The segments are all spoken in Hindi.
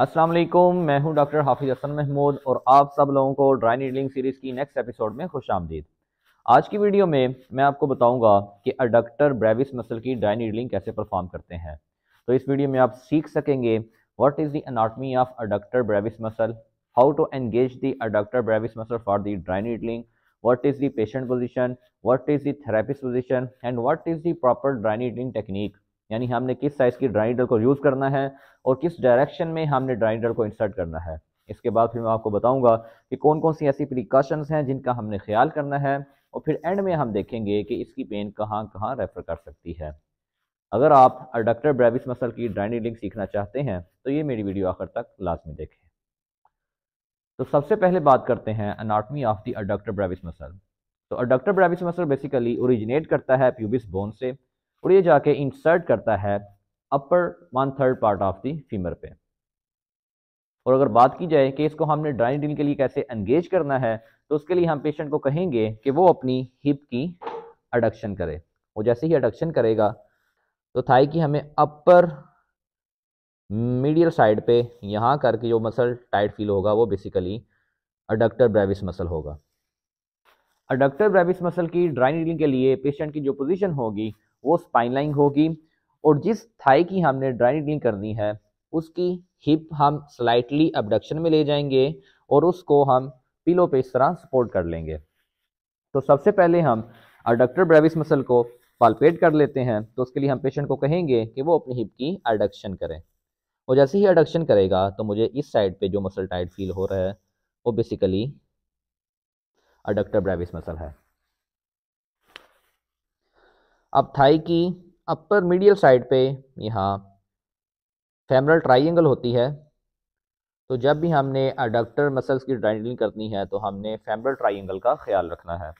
अस्सलाम वालेकुम मैं हूं डॉक्टर हाफिज हसन महमूद और आप सब लोगों को ड्राई नीडलिंग सीरीज़ की नेक्स्ट एपिसोड में खुश आमदीद आज की वीडियो में मैं आपको बताऊंगा कि अडक्टर ब्रेविस मसल की ड्राई नीडलिंग कैसे परफॉर्म करते हैं तो इस वीडियो में आप सीख सकेंगे what is the anatomy of adductor brevis muscle how to engage the adductor brevis muscle for the dry needling what is the patient position what is the therapist position and what is the proper dry needling technique यानी हमने किस साइज़ की ड्राइंग को यूज़ करना है और किस डायरेक्शन में हमने ड्राइंग को इंसर्ट करना है इसके बाद फिर मैं आपको बताऊंगा कि कौन कौन सी ऐसी प्रिकॉशंस हैं जिनका हमने ख्याल करना है और फिर एंड में हम देखेंगे कि इसकी पेन कहाँ कहाँ रेफर कर सकती है अगर आप अडक्टर ब्रेविस मसल की ड्राइंग सीखना चाहते हैं तो ये मेरी वीडियो आखिर तक लाजमी देखें तो सबसे पहले बात करते हैं anatomy of the adductor brevis muscle तो adductor brevis muscle basically originate करता है प्यूबिस बोन से और ये जाके इंसर्ट करता है upper one third part of the femur पे और अगर बात की जाए कि इसको हमने ड्राइंग ड्रिल के लिए कैसे एंगेज करना है तो उसके लिए हम पेशेंट को कहेंगे कि वो अपनी हिप की अडक्शन करे वो जैसे ही अडक्शन करेगा तो थाई की हमें अपर मीडियल साइड पे यहाँ करके जो मसल टाइट फील होगा वो बेसिकली अडक्टर ब्रेविस मसल होगा अडक्टर ब्रेविस मसल की ड्राइंग ड्रिलिंग के लिए पेशेंट की जो पोजिशन होगी वो स्पाइन लाइन होगी और जिस थाई की हमने ड्राई नीडलिंग करनी है उसकी हिप हम स्लाइटली अबडक्शन में ले जाएंगे और उसको हम पिलो पे इस तरह सपोर्ट कर लेंगे तो सबसे पहले हम अडक्टर ब्रेविस मसल को पालपेट कर लेते हैं तो उसके लिए हम पेशेंट को कहेंगे कि वो अपनी हिप की अडक्शन करें और जैसे ही अडक्शन करेगा तो मुझे इस साइड पे जो मसल टाइट फील हो रहा है वो बेसिकली अडक्टर ब्रेविस मसल है अब थाई की अपर मीडियल साइड पे यहाँ फेमरल ट्राइंगल होती है तो जब भी हमने अडक्टर मसल्स की ड्राइंडलिंग करनी है तो हमने फेमरल ट्राइंगल का ख्याल रखना है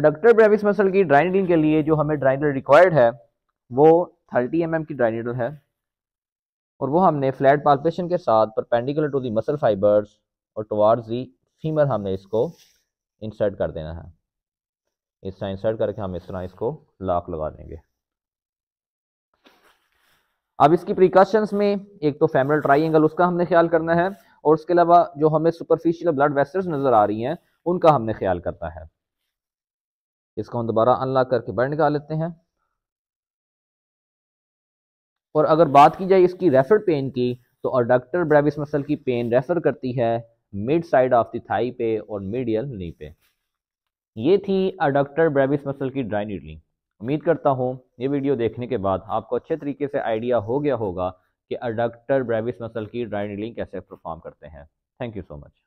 अडक्टर ब्रेविस मसल की ड्राइंडलिंग के लिए जो हमें ड्राइंडल रिक्वायर्ड है वो 30 एम mm की ड्राइंडल है और वो हमने फ्लैट पालपेशन के साथ perpendicular to the muscle fibres और टुवार्ड्स दी फीमर हमने इसको इंसर्ट कर देना है इस तरह इंसर्ट करके हम इस तरह इसको लॉक लगा देंगे अब इसकी प्रिकॉशंस में एक तो फेमरल ट्राइंगल उसका हमने ख्याल करना है और उसके अलावा जो हमें सुपरफिशियल ब्लड वेसल्स नज़र आ रही हैं उनका हमने ख्याल करना है इसको हम दोबारा अनलॉक करके बाहर निकाल लेते हैं और अगर बात की जाए इसकी रेफर पेन की तो अडक्टर ब्रेविस मसल की पेन रेफर करती है mid side of the thigh पे और मिडियल नी पे ये थी अडक्टर ब्रेविस मसल की ड्राई नीडलिंग उम्मीद करता हूँ ये वीडियो देखने के बाद आपको अच्छे तरीके से आइडिया हो गया होगा कि अडक्टर ब्रेविस मसल की ड्राई नीडलिंग कैसे परफॉर्म करते हैं थैंक यू सो मच